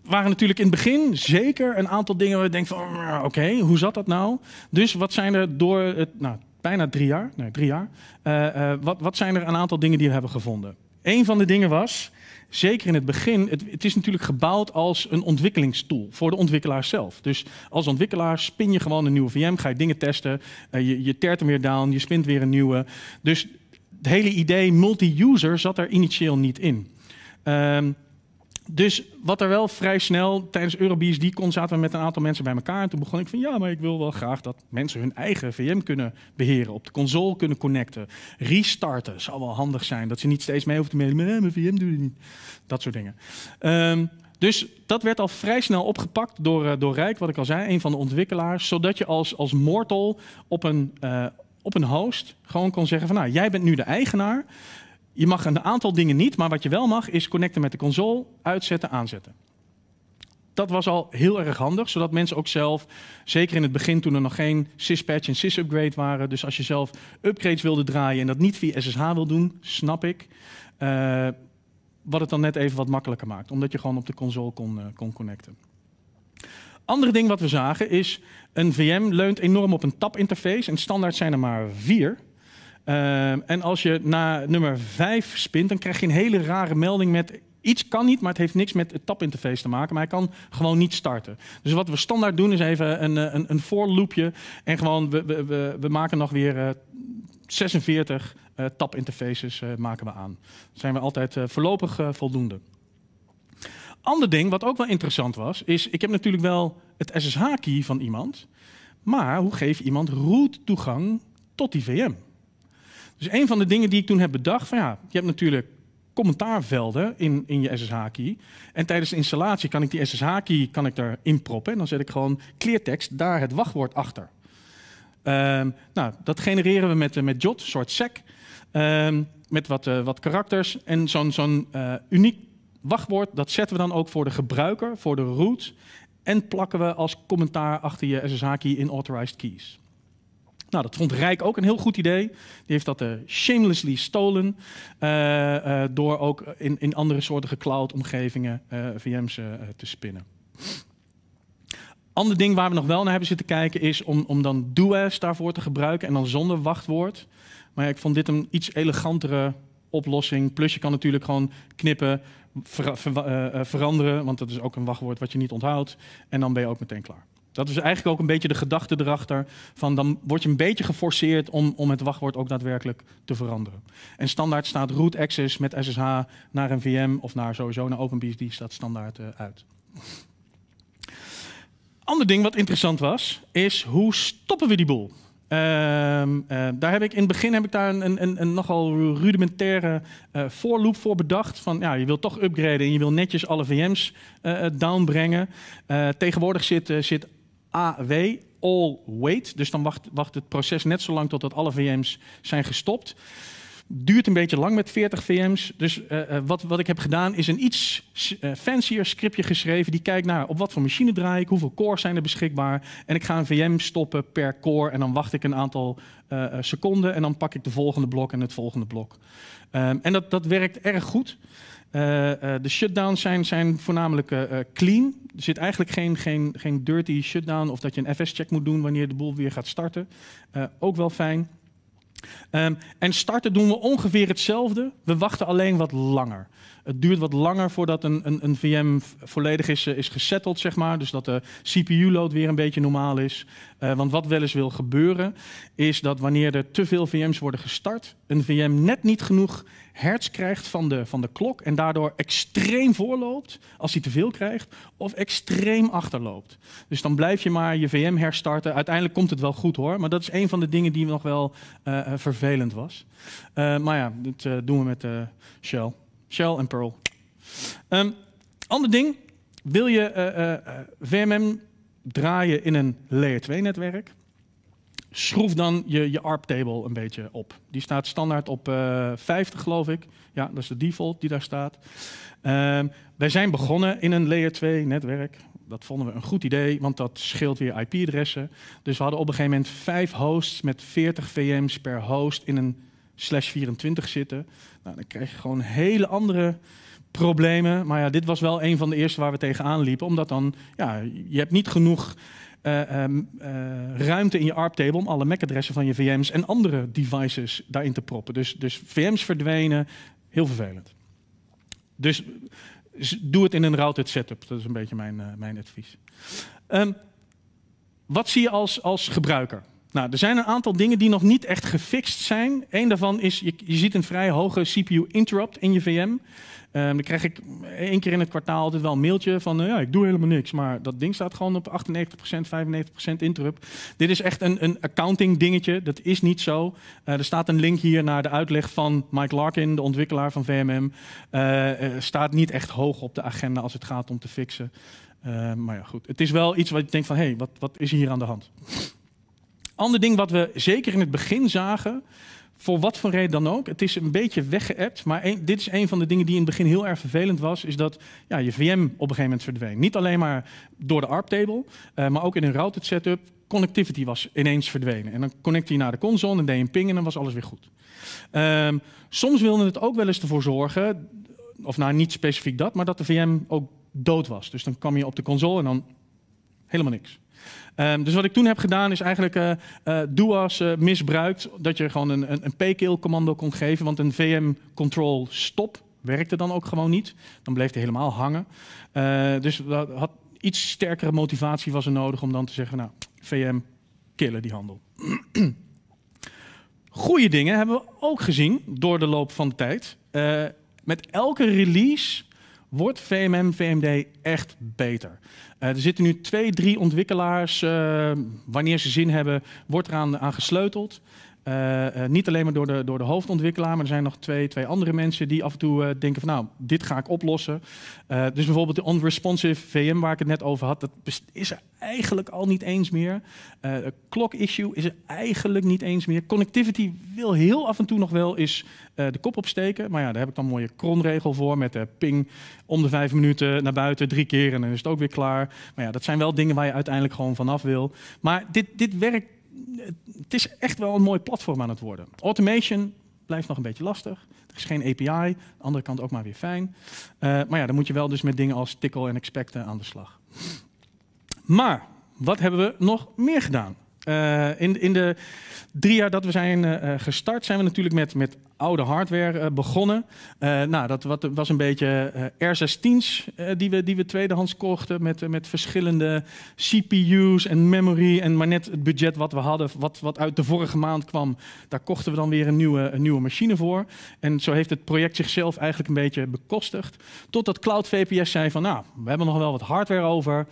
S1: waren natuurlijk in het begin zeker een aantal dingen waar je denkt van, oh, oké, hoe zat dat nou? Dus wat zijn er door het, nou, bijna drie jaar, nee, drie jaar, eh, eh, wat, wat zijn er een aantal dingen die we hebben gevonden? Een van de dingen was, zeker in het begin, het, het, is natuurlijk gebouwd als een ontwikkelingstool voor de ontwikkelaar zelf. Dus als ontwikkelaar spin je gewoon een nieuwe VM, ga je dingen testen, eh, je, je teert hem weer down, je spint weer een nieuwe. Dus het hele idee multi-user zat er initieel niet in. Um, dus wat er wel vrij snel tijdens die kon, zaten we met een aantal mensen bij elkaar. En toen begon ik van ja, maar ik wil wel graag dat mensen hun eigen VM kunnen beheren. Op de console kunnen connecten. Restarten zou wel handig zijn. Dat ze niet steeds mee hoeven te melden. mijn VM doet het niet. Dat soort dingen. Ehm, dus dat werd al vrij snel opgepakt door, eh, door Rijk, wat ik al zei, een van de ontwikkelaars. Zodat je als, als mortal op een, eh, op een host gewoon kon zeggen van nou, jij bent nu de eigenaar. Je mag een aantal dingen niet, maar wat je wel mag is connecten met de console, uitzetten, aanzetten. Dat was al heel erg handig, zodat mensen ook zelf, zeker in het begin toen er nog geen syspatch en sysupgrade waren, dus als je zelf upgrades wilde draaien en dat niet via SSH wil doen, snap ik, eh, wat het dan net even wat makkelijker maakt, omdat je gewoon op de console kon, eh, kon connecten. Andere ding wat we zagen is, een VM leunt enorm op een tab-interface en standaard zijn er maar vier. Ehm, en als je na nummer 5 spint, dan krijg je een hele rare melding met iets kan niet, maar het heeft niks met het tapinterface te maken. Maar hij kan gewoon niet starten. Dus wat we standaard doen is even een, eh, een, een voorloopje. En gewoon, we, we, we, maken nog weer 46 uh, eh, eh, tapinterfaces maken we aan. Dat zijn we altijd voorlopig voldoende. Ander ding, wat ook wel interessant was, is ik heb natuurlijk wel het SSH-key van iemand. Maar hoe geef iemand root toegang tot die VM? Dus een van de dingen die ik toen heb bedacht, van ja, je hebt natuurlijk commentaarvelden in, in je SSH-key. En tijdens de installatie kan ik die SSH-key kan ik En dan zet ik gewoon cleartext daar het wachtwoord achter. Ehm, nou, dat genereren we met, eh, met JOT, een soort SEC. Ehm, met wat, eh, wat karakters. En zo'n zo'n eh, uniek wachtwoord, dat zetten we dan ook voor de gebruiker, voor de root. En plakken we als commentaar achter je SSH-key in authorized keys. Nou, dat vond Rijk ook een heel goed idee. Die heeft dat eh, shamelessly stolen. Eh, eh, door ook in, in andere soorten cloud-omgevingen VM's te spinnen. Ander ding waar we nog wel naar hebben zitten kijken is om, om dan dues daarvoor te gebruiken en dan zonder wachtwoord. Maar ik vond dit een iets elegantere oplossing. Plus je kan natuurlijk gewoon knippen, veranderen, want dat is ook een wachtwoord wat je niet onthoudt. En dan ben je ook meteen klaar. Dat is eigenlijk ook een beetje de gedachte erachter. Van dan word je een beetje geforceerd om, om het wachtwoord ook daadwerkelijk te veranderen. En standaard staat root access met SSH naar een VM of naar sowieso naar OpenBSD staat standaard eh, uit. Ander ding wat interessant was, is hoe stoppen we die boel? Ehm, eh, daar heb ik in het begin heb ik daar een, een, een nogal rudimentaire eh, voorloop voor bedacht. Van, ja, je wilt toch upgraden en je wil netjes alle VM's downbrengen. tegenwoordig zit, zit AW, all wait. Dus dan wacht, wacht het proces net zo lang totdat alle VM's zijn gestopt. Duurt een beetje lang met 40 VM's. Dus eh, eh, wat, wat ik heb gedaan is een iets uh, fancier scriptje geschreven. Die kijkt naar op wat voor machine draai ik, hoeveel cores zijn er beschikbaar. En ik ga een VM stoppen per core. En dan wacht ik een aantal seconden. En dan pak ik de volgende blok en het volgende blok. Ehm, en dat, dat werkt erg goed. Eh, eh, de shutdowns zijn, zijn voornamelijk eh, clean. Er zit eigenlijk geen, geen, geen dirty shutdown of dat je een FS-check moet doen wanneer de boel weer gaat starten. ook wel fijn. Ehm, en starten doen we ongeveer hetzelfde. We wachten alleen wat langer. Het duurt wat langer voordat een, een, een VM volledig is, eh, is gesetteld, zeg maar. Dus dat de CPU-load weer een beetje normaal is. Eh, want wat wel eens wil gebeuren, is dat wanneer er te veel VM's worden gestart, een VM net niet genoeg hertz krijgt van de, van de klok en daardoor extreem voorloopt als hij te veel krijgt, of extreem achterloopt. Dus dan blijf je maar je VM herstarten. Uiteindelijk komt het wel goed hoor, maar dat is een van de dingen die nog wel eh, vervelend was. maar ja, dat doen we met de Shell. Shell en pearl. Um, ander ding, wil je uh, eh, eh, eh, VMM draaien in een layer 2 netwerk? Schroef dan je, je ARP table een beetje op. Die staat standaard op 50 geloof ik. Ja, dat is de default die daar staat. Ehm, wij zijn begonnen in een layer 2 netwerk. Dat vonden we een goed idee, want dat scheelt weer IP-adressen. Dus we hadden op een gegeven moment vijf hosts met 40 VM's per host in een slash 24 zitten. Nou, dan krijg je gewoon hele andere problemen. Maar ja, dit was wel een van de eerste waar we tegenaan liepen. Omdat dan, ja, je hebt niet genoeg eh, ehm, eh, ruimte in je ARP-table om alle MAC-adressen van je VM's en andere devices daarin te proppen. Dus, dus VM's verdwenen, heel vervelend. Dus doe het in een routed setup. Dat is een beetje mijn, eh, mijn advies. Ehm, wat zie je als, als gebruiker? Nou, er zijn een aantal dingen die nog niet echt gefixt zijn. Eén daarvan is, je, je ziet een vrij hoge CPU-interrupt in je VM. Um, ehm, dan krijg ik één keer in het kwartaal altijd wel een mailtje van, eh, ja, ik doe helemaal niks. Maar dat ding staat gewoon op 98%, 95% interrupt. Dit is echt een, een accounting dingetje, dat is niet zo. Eh, er staat een link hier naar de uitleg van Mike Larkin, de ontwikkelaar van VMM. Uh, eh, staat niet echt hoog op de agenda als het gaat om te fixen. maar ja, goed. Het is wel iets wat je denkt van, hé, hey, wat, wat is hier aan de hand? Ander ding wat we zeker in het begin zagen, voor wat voor reden dan ook, het is een beetje weggeëpt. Maar dit is een van de dingen die in het begin heel erg vervelend was, is dat ja, je VM op een gegeven moment verdween. Niet alleen maar door de ARP-table, eh, maar ook in een routed setup. Connectivity was ineens verdwenen. En dan connecte je naar de console en deed je een ping en dan was alles weer goed. Um, soms wilde het ook wel eens ervoor zorgen, of nou niet specifiek dat, maar dat de VM ook dood was. Dus dan kwam je op de console en dan helemaal niks. Ehm, dus wat ik toen heb gedaan is eigenlijk uh, eh, eh, DOAS eh, misbruikt. Dat je gewoon een, een, een pkill commando kon geven, want een VM control stop werkte dan ook gewoon niet. Dan bleef hij helemaal hangen. dus had iets sterkere motivatie was er nodig om dan te zeggen, nou, VM, killen die handel. [CLEARS THROAT] Goede dingen hebben we ook gezien door de loop van de tijd. met elke release wordt VMM, VMD echt beter. Eh, er zitten nu twee, drie ontwikkelaars. Eh, wanneer ze zin hebben, wordt eraan aan gesleuteld. Eh, eh, niet alleen maar door de, door de hoofdontwikkelaar, maar er zijn nog twee, twee andere mensen die af en toe eh, denken van nou, dit ga ik oplossen. dus bijvoorbeeld de unresponsive VM waar ik het net over had, dat is er eigenlijk al niet eens meer. clock issue is er eigenlijk niet eens meer. Connectivity wil heel af en toe nog wel eens de kop opsteken. Maar ja, daar heb ik dan een mooie cronregel voor met de ping om de vijf minuten naar buiten drie keer en dan is het ook weer klaar. Maar ja, dat zijn wel dingen waar je uiteindelijk gewoon vanaf wil. Maar dit, dit werkt het is echt wel een mooi platform aan het worden. Automation blijft nog een beetje lastig. Er is geen API, aan de andere kant ook maar weer fijn. Eh, maar ja, dan moet je wel dus met dingen als tickle en expecten aan de slag. Maar, wat hebben we nog meer gedaan? Eh, in, in, de drie jaar dat we zijn eh, eh, gestart, zijn we natuurlijk met, met oude hardware begonnen. nou, dat wat, was een beetje R16's die, we, die we tweedehands kochten met, met verschillende CPU's en memory en maar net het budget wat we hadden, wat, wat uit de vorige maand kwam, daar kochten we dan weer een nieuwe, een nieuwe machine voor. En zo heeft het project zichzelf eigenlijk een beetje bekostigd. Totdat Cloud VPS zei van, nou, we hebben nog wel wat hardware over.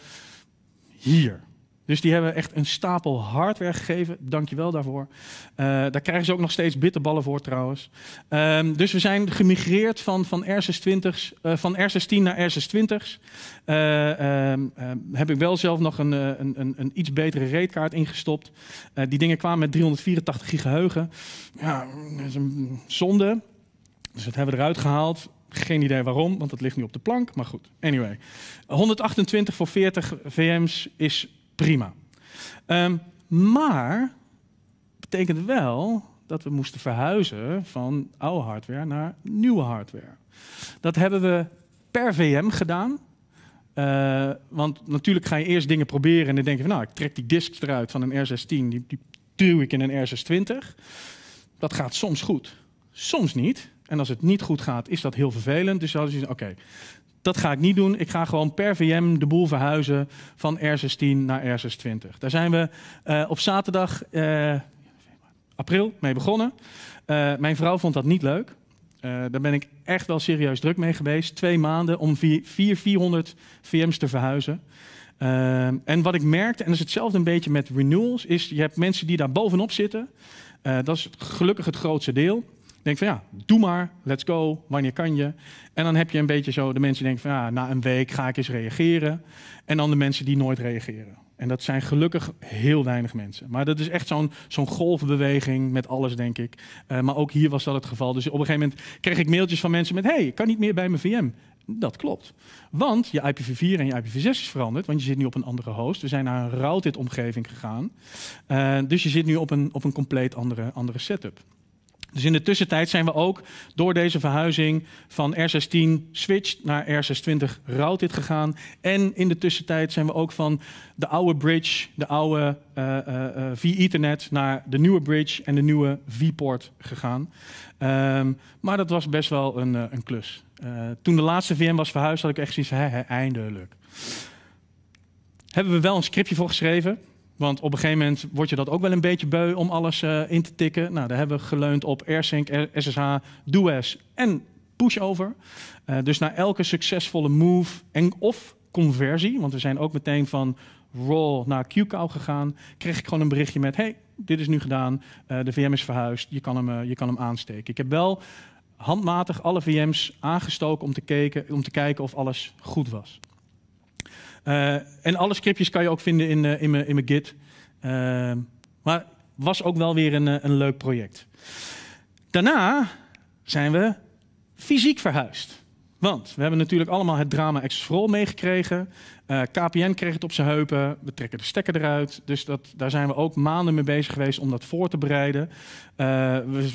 S1: Hier, dus die hebben echt een stapel hardware gegeven. Dank je wel daarvoor. Eh, daar krijgen ze ook nog steeds bitterballen voor trouwens. Ehm, dus we zijn gemigreerd van, van, r 610 eh, van r naar R620's. Eh, ehm, ehm, heb ik wel zelf nog een, een, een, een iets betere reetkaart ingestopt. die dingen kwamen met 384 gig geheugen. Ja, dat is een zonde. Dus dat hebben we eruit gehaald. Geen idee waarom, want dat ligt nu op de plank. Maar goed, anyway. 128 voor 40 VM's is Prima. Um, maar betekent wel dat we moesten verhuizen van oude hardware naar nieuwe hardware. Dat hebben we per VM gedaan. Eh, want natuurlijk ga je eerst dingen proberen en dan denk je van nou, ik trek die disks eruit van een R16, die, die duw ik in een R620. Dat gaat soms goed, soms niet. En als het niet goed gaat, is dat heel vervelend. Dus hadden ze oké, dat ga ik niet doen. Ik ga gewoon per VM de boel verhuizen van r 610 naar R620. Daar zijn we eh, op zaterdag eh, april mee begonnen. Eh, mijn vrouw vond dat niet leuk. daar ben ik echt wel serieus druk mee geweest. Twee maanden om vier 400 VM's te verhuizen. en wat ik merkte, en dat is hetzelfde een beetje met renewals, is je hebt mensen die daar bovenop zitten. dat is gelukkig het grootste deel denk van ja, doe maar, let's go, wanneer kan je? En dan heb je een beetje zo de mensen die denken van ja, na een week ga ik eens reageren. En dan de mensen die nooit reageren. En dat zijn gelukkig heel weinig mensen. Maar dat is echt zo'n zo'n golfbeweging met alles, denk ik. Eh, maar ook hier was dat het geval. Dus op een gegeven moment kreeg ik mailtjes van mensen met... hey, ik kan niet meer bij mijn VM. Dat klopt. Want je IPv4 en je IPv6 is veranderd, want je zit nu op een andere host. We zijn naar een routed omgeving gegaan. Eh, dus je zit nu op een, op een compleet andere, andere setup. Dus in de tussentijd zijn we ook door deze verhuizing van R16 Switch naar R620 Routed gegaan. En in de tussentijd zijn we ook van de oude bridge, de oude uh, eh, eh, eh, V-Ethernet, naar de nieuwe bridge en de nieuwe V-port gegaan. Ehm, maar dat was best wel een, een klus. toen de laatste VM was verhuisd, had ik echt zoiets van, eindelijk. Hebben we wel een scriptje voor geschreven. Want op een gegeven moment word je dat ook wel een beetje beu om alles eh, in te tikken. Nou, daar hebben we geleund op AirSync, SSH, DoS en pushover. Eh, dus na elke succesvolle move en of conversie, want we zijn ook meteen van raw naar QCOW gegaan, kreeg ik gewoon een berichtje met: hey, dit is nu gedaan, eh, de VM is verhuisd, je kan, hem, je kan hem aansteken. Ik heb wel handmatig alle VM's aangestoken om te, keken, om te kijken of alles goed was. Eh, en alle scriptjes kan je ook vinden in, eh, in mijn Git. Ehm, maar was ook wel weer een, eh, een leuk project. Daarna zijn we fysiek verhuisd. Want we hebben natuurlijk allemaal het drama Exfrol meegekregen. KPN kreeg het op zijn heupen. We trekken de stekker eruit. Dus dat, daar zijn we ook maanden mee bezig geweest om dat voor te bereiden.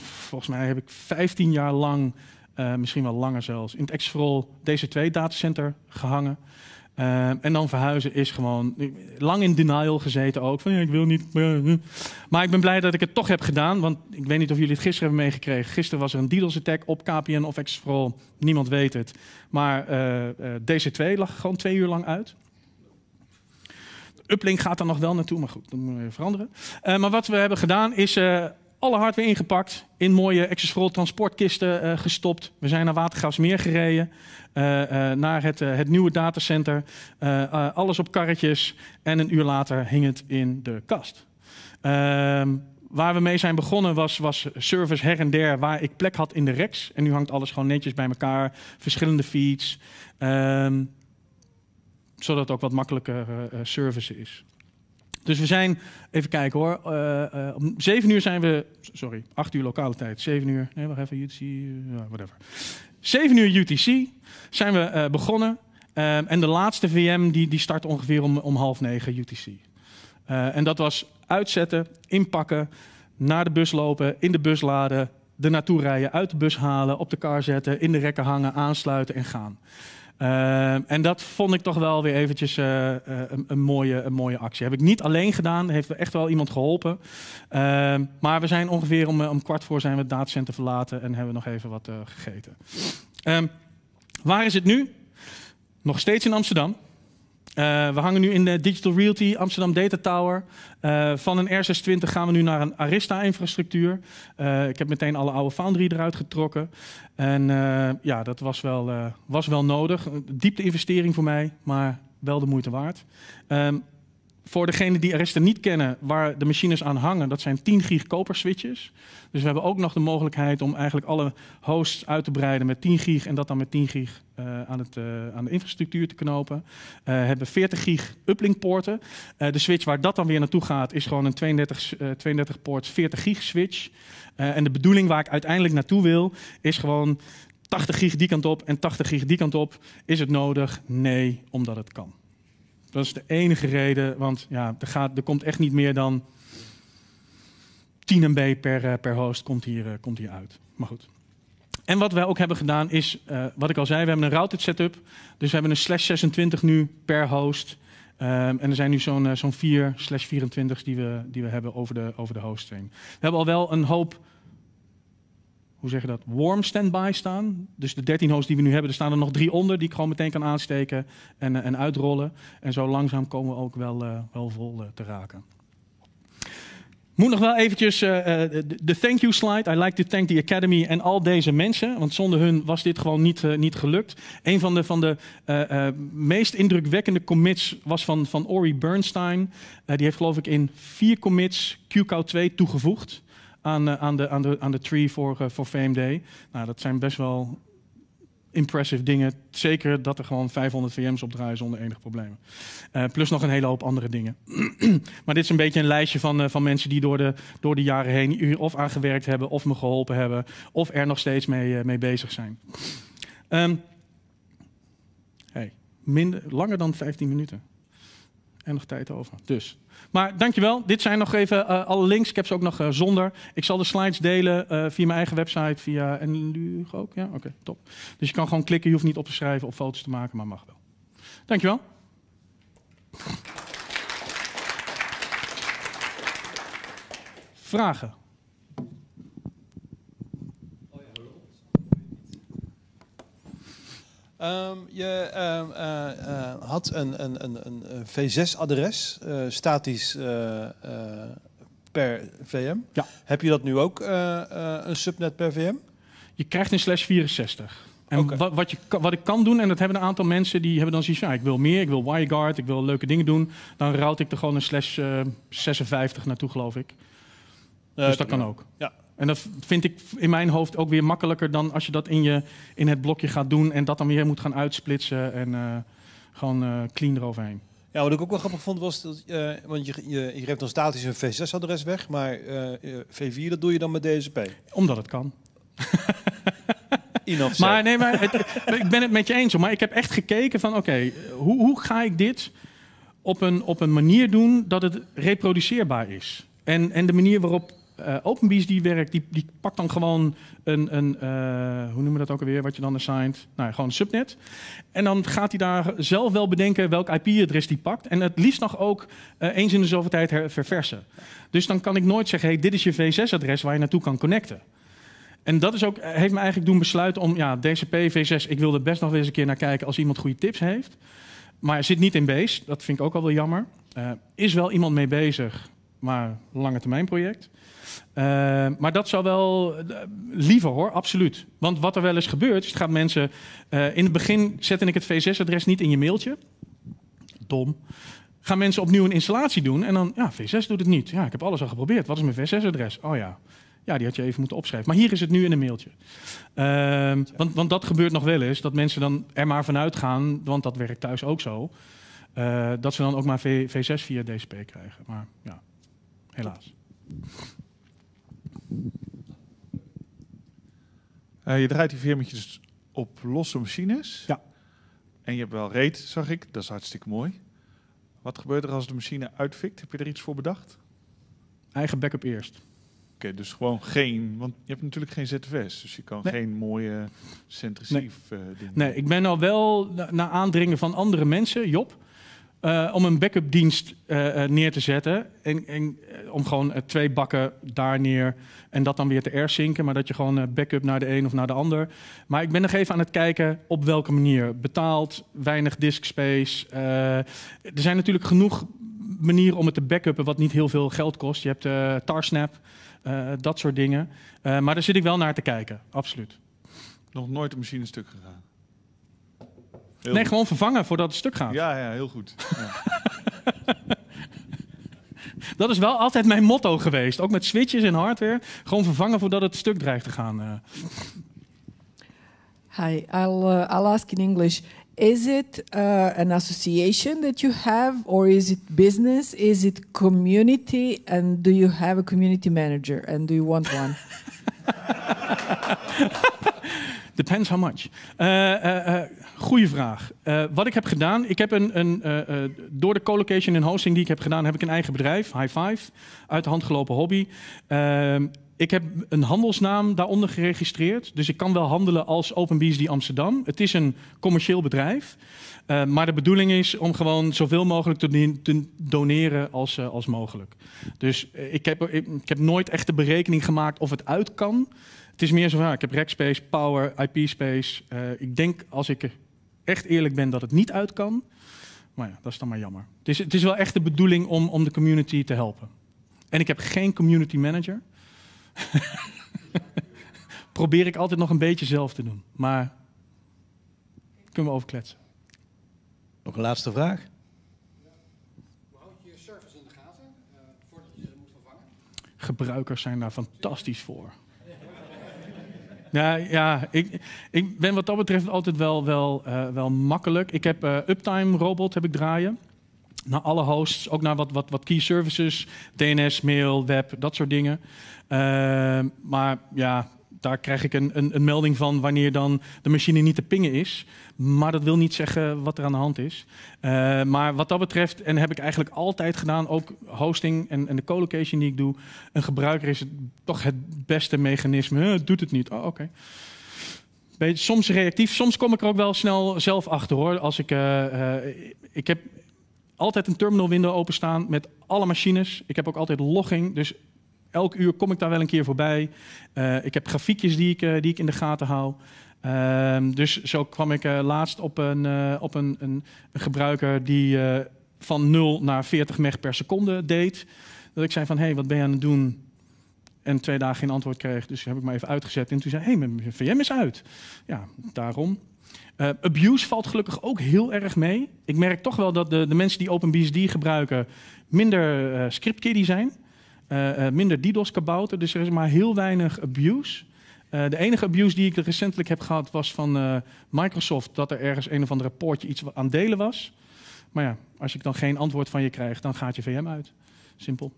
S1: volgens mij heb ik 15 jaar lang, misschien wel langer zelfs, in het Exfrol DC2 datacenter gehangen. Eh, en dan verhuizen is gewoon lang in denial gezeten ook. Van ja, ik wil niet. Maar ik ben blij dat ik het toch heb gedaan. Want ik weet niet of jullie het gisteren hebben meegekregen. Gisteren was er een DDoS attack op KPN of Xfro, Niemand weet het. Maar eh, eh, DC2 lag gewoon twee uur lang uit. Uplink gaat er nog wel naartoe, maar goed, dat moeten we veranderen. maar wat we hebben gedaan is alle hardware ingepakt, in mooie access transportkisten eh, gestopt. We zijn naar Watergraafsmeer gereden, eh, eh, naar het, het, nieuwe datacenter. alles op karretjes en een uur later hing het in de kast. Ehm, waar we mee zijn begonnen was, was service her en der waar ik plek had in de Rex. En nu hangt alles gewoon netjes bij elkaar, verschillende feeds. Ehm, zodat het ook wat makkelijker service is. Dus we zijn, even kijken hoor, eh, eh, om 7 uur zijn we, sorry, 8 uur lokale tijd, 7 uur, nee wacht even, UTC, eh, whatever. 7 uur UTC zijn we begonnen en de laatste VM die, die start ongeveer om, om half 9 UTC. en dat was uitzetten, inpakken, naar de bus lopen, in de bus laden, er naartoe rijden, uit de bus halen, op de car zetten, in de rekken hangen, aansluiten en gaan. Ehm, en dat vond ik toch wel weer eventjes eh, eh, een, mooie, een mooie actie. Heb ik niet alleen gedaan, heeft echt wel iemand geholpen. Ehm, maar we zijn ongeveer om, eh, om kwart voor zijn we het datacenter verlaten en hebben we nog even wat gegeten. Ehm, waar is het nu? Nog steeds in Amsterdam. Eh, we hangen nu in de Digital Realty Amsterdam Data Tower. Eh, van een R620 gaan we nu naar een Arista-infrastructuur. Eh, ik heb meteen alle oude Foundry eruit getrokken. En ja, dat was wel, was wel nodig. Diepte investering voor mij, maar wel de moeite waard. Ehm, voor degene die Arista niet kennen, waar de machines aan hangen, dat zijn 10 gig koperswitches. Dus we hebben ook nog de mogelijkheid om eigenlijk alle hosts uit te breiden met 10 gig en dat dan met 10 gig eh, aan, het, eh, aan, de infrastructuur te knopen. Eh, we hebben 40 gig uplink poorten. de switch waar dat dan weer naartoe gaat is gewoon een 32, 32 poort 40 gig switch. en de bedoeling waar ik uiteindelijk naartoe wil is gewoon 80 gig die kant op en 80 gig die kant op. Is het nodig? Nee, omdat het kan. Dat is de enige reden, want ja, er, gaat, er komt echt niet meer dan 10 MB per, eh, per host komt hier, eh, komt hier uit. Maar goed. En wat wij ook hebben gedaan is, eh, wat ik al zei, we hebben een routed setup. Dus we hebben een slash 26 nu per host. Ehm, en er zijn nu zo'n zo'n 4 slash 24's die we, die we hebben over de, over de heen. We hebben al wel een hoop hoe zeg je dat, warm standby staan. Dus de 13 hosts die we nu hebben, er staan er nog drie onder die ik gewoon meteen kan aansteken en, eh, en uitrollen. En zo langzaam komen we ook wel, eh, wel vol eh, te raken. Moet nog wel eventjes de thank you slide. I like to thank the Academy en al deze mensen. Want zonder hun was dit gewoon niet, niet gelukt. Een van de, van de meest indrukwekkende commits was van, van Ori Bernstein. die heeft geloof ik in vier commits QK2 toegevoegd aan, eh, aan, de, aan, de, aan de tree voor, eh, voor Fame Day. Nou, dat zijn best wel impressive dingen. Zeker dat er gewoon 500 VM's op draaien zonder enig probleem. Eh, plus nog een hele hoop andere dingen. [CLEARS THROAT] maar dit is een beetje een lijstje van, van mensen die door de, door de jaren heen of aan gewerkt hebben, of me geholpen hebben, of er nog steeds mee, mee bezig zijn. Um, hey, minder, langer dan 15 minuten en nog tijd over. Dus. Maar dankjewel. Dit zijn nog even eh, alle links. Ik heb ze ook nog eh, zonder. Ik zal de slides delen eh, via mijn eigen website. Via en nu ook. Ja, oké, top. Dus je kan gewoon klikken. Je hoeft niet op te schrijven of foto's te maken, maar mag wel. Dankjewel. Vragen? Ehm, je ehm, eh, eh, had een, een, een, een V6-adres, eh, statisch per VM. Ja. Heb je dat nu ook, een subnet per VM? Je krijgt een slash 64. En wat, wat, je, wat ik kan doen, en dat hebben een aantal mensen die hebben dan zoiets ja, ik wil meer, ik wil WireGuard, ik wil leuke dingen doen. Dan route ik er gewoon een slash 56 naartoe, geloof ik. dus dat kan nou, ook. Ja, en dat vind ik in mijn hoofd ook weer makkelijker dan als je dat in, je, in het blokje gaat doen en dat dan weer moet gaan uitsplitsen en eh, gewoon uh, clean eroverheen. Ja, wat ik ook wel grappig vond was, dat, eh, want je, je, geeft dan statisch een V6-adres weg, maar V4 dat doe je dan met DSP. Omdat het kan. [LAUGHS] maar nee, maar ik ben het met je eens. Maar ik heb echt gekeken van, oké, hoe, hoe ga ik dit op een, op een manier doen dat het reproduceerbaar is? En, en de manier waarop uh, OpenBees die werkt, die, die pakt dan gewoon een, een eh, hoe noemen we dat ook alweer, wat je dan assigned, nou gewoon een subnet. En dan gaat hij daar zelf wel bedenken welk IP-adres die pakt. En het liefst nog ook eh, eens in de zoveel tijd verversen. Dus dan kan ik nooit zeggen, hey, dit is je V6-adres waar je naartoe kan connecten. En dat is ook, heeft me eigenlijk doen besluiten om, ja, DCP, V6, ik wil er best nog eens een keer naar kijken als iemand goede tips heeft. Maar zit niet in base, dat vind ik ook al wel jammer. Uh, is wel iemand mee bezig, maar lange termijn project. Eh, maar dat zou wel eh, liever hoor, absoluut. Want wat er wel eens gebeurt, is het gaat mensen. Eh, in het begin zette ik het V6-adres niet in je mailtje. Dom. Gaan mensen opnieuw een installatie doen en dan, ja, V6 doet het niet. Ja, ik heb alles al geprobeerd. Wat is mijn V6-adres? Oh ja. Ja, die had je even moeten opschrijven. Maar hier is het nu in een mailtje. Ehm, want, want dat gebeurt nog wel eens, dat mensen dan er maar vanuit gaan, want dat werkt thuis ook zo. dat ze dan ook maar v, V6 via DCP krijgen. Maar ja helaas. Eh, je draait die veermetjes op losse machines. Ja. En je hebt wel reet, zag ik. Dat is hartstikke mooi. Wat gebeurt er als de machine uitvikt? Heb je er iets voor bedacht? Eigen backup eerst. Oké, dus gewoon geen... Want je hebt natuurlijk geen ZFS. Dus je kan geen mooie centrisief nee. Eh, dingen Nee, ik ben al wel na, na aandringen van andere mensen, Job... Eh, om een backup dienst eh, eh, neer te zetten. En, en om gewoon twee bakken daar neer en dat dan weer te airsinken. Maar dat je gewoon backup naar de een of naar de ander. Maar ik ben nog even aan het kijken op welke manier. Betaald, weinig disk space. er zijn natuurlijk genoeg manieren om het te backuppen wat niet heel veel geld kost. Je hebt Tarsnap, dat soort dingen. maar daar zit ik wel naar te kijken, absoluut. Nog nooit een machine stuk gegaan? nee, gewoon vervangen voordat het stuk gaat. Ja, ja heel goed. [LAUGHS] dat is wel altijd mijn motto geweest. Ook met switches en hardware. Gewoon vervangen voordat het stuk dreigt te gaan. Eh. Hi, uh, I'll, ask in English. Is it uh, an association that you have, or is it business? Is it community? And do you have a community manager? And do you want one? [LAUGHS] Depends how much. Eh, eh, eh, goeie vraag. wat ik heb gedaan, ik heb een, een door de colocation en hosting die ik heb gedaan, heb ik een eigen bedrijf, High Five, uit de hand gelopen hobby ehm, ik heb een handelsnaam daaronder geregistreerd. Dus ik kan wel handelen als OpenBSD Amsterdam. Het is een commercieel bedrijf. maar de bedoeling is om gewoon zoveel mogelijk te, te doneren als, als mogelijk. Dus ik, heb, ik, heb nooit echt de berekening gemaakt of het uit kan. Het is meer zo van, ik heb rackspace, power, IP-space. Eh, ik denk, als ik echt eerlijk ben, dat het niet uit kan. Maar ja, dat is dan maar jammer. Het is, het is wel echt de bedoeling om, om de community te helpen. En ik heb geen community manager. [LAUGHS] Probeer ik altijd nog een beetje zelf te doen. Maar kunnen we overkletsen. Nog een laatste vraag. gebruikers zijn daar fantastisch voor. Nou ja, ik, ik ben wat dat betreft altijd wel, wel, eh, wel makkelijk. Ik heb eh, Uptime Robot heb ik draaien. Naar alle hosts, ook naar wat, wat, wat key services, DNS, mail, web, dat soort dingen. Eh, maar ja, daar krijg ik een, een, een, melding van wanneer dan de machine niet te pingen is. Maar dat wil niet zeggen wat er aan de hand is. Eh, maar wat dat betreft, en heb ik eigenlijk altijd gedaan, ook hosting en, en de colocation die ik doe. Een gebruiker is toch het beste mechanisme. Huh, doet het niet. Oh, oké. Okay soms reactief, soms kom ik er ook wel snel zelf achter hoor. Als ik, eh, eh, ik heb altijd een terminal window openstaan met alle machines. Ik heb ook altijd logging, dus elk uur kom ik daar wel een keer voorbij. Uh, ik heb grafiekjes die ik, eh, die ik in de gaten hou. Ehm, dus zo kwam ik eh, laatst op een, op een, een, gebruiker die van 0 naar 40 meg per seconde deed. Dat ik zei van, hé, hey, wat ben je aan het doen? En twee dagen geen antwoord kreeg, dus heb ik maar even uitgezet. En toen zei hé, hey, mijn VM is uit. Ja, daarom. abuse valt gelukkig ook heel erg mee. Ik merk toch wel dat de, de mensen die OpenBSD gebruiken minder uh, kiddie zijn. Eh, eh, minder DDoS-kabouter. Dus er is maar heel weinig abuse. Eh, de enige abuse die ik recentelijk heb gehad was van Microsoft dat er ergens een of ander rapportje iets aan delen was. Maar ja, als ik dan geen antwoord van je krijg, dan gaat je VM uit. Simpel.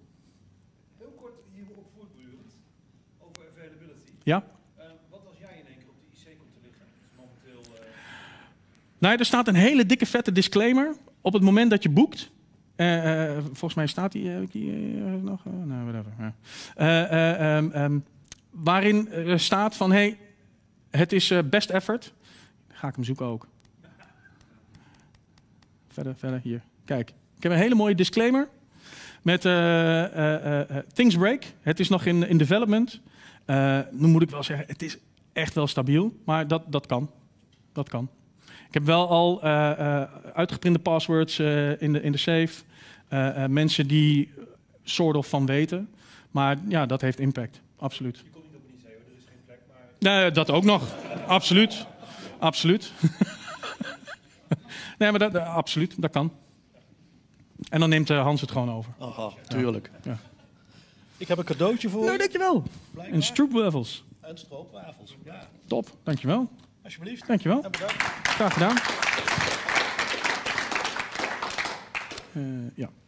S1: Heel kort hierop voortdurend over availability. Ja. Uh, wat als jij in één keer op de IC komt te liggen? momenteel. Nou, er staat een hele dikke vette disclaimer. Op het moment dat je boekt, eh, eh, volgens mij staat die, ik eh, nog? nou, whatever. Ehm, ehm, waarin staat van, hey, het is best effort. ga ik hem zoeken ook. Verder, verder, hier. Kijk, ik heb een hele mooie disclaimer. Met Things Break. Het is nog in, in development. nu moet ik wel zeggen, het is echt wel stabiel. Maar dat, dat kan. Dat kan. Ik heb wel al eh, eh, uitgeprinte passwords eh, in, de, in de safe. mensen die soort of van weten. Maar ja, dat heeft impact. Absoluut. Je komt niet op een IC, er is geen plek. Maar... Nee, dat ook nog. absoluut. Absoluut. [LAUGHS] nee, maar dat, absoluut, dat kan. En dan neemt Hans het gewoon over. tuurlijk. Ja. Ik heb een cadeautje voor. Nee, nou, dankjewel. Blijkbaar. Een stroopwafels. En stroopwafels, ja. Top, dankjewel. Alsjeblieft. Dankjewel. je wel. Graag gedaan. Uh, ja.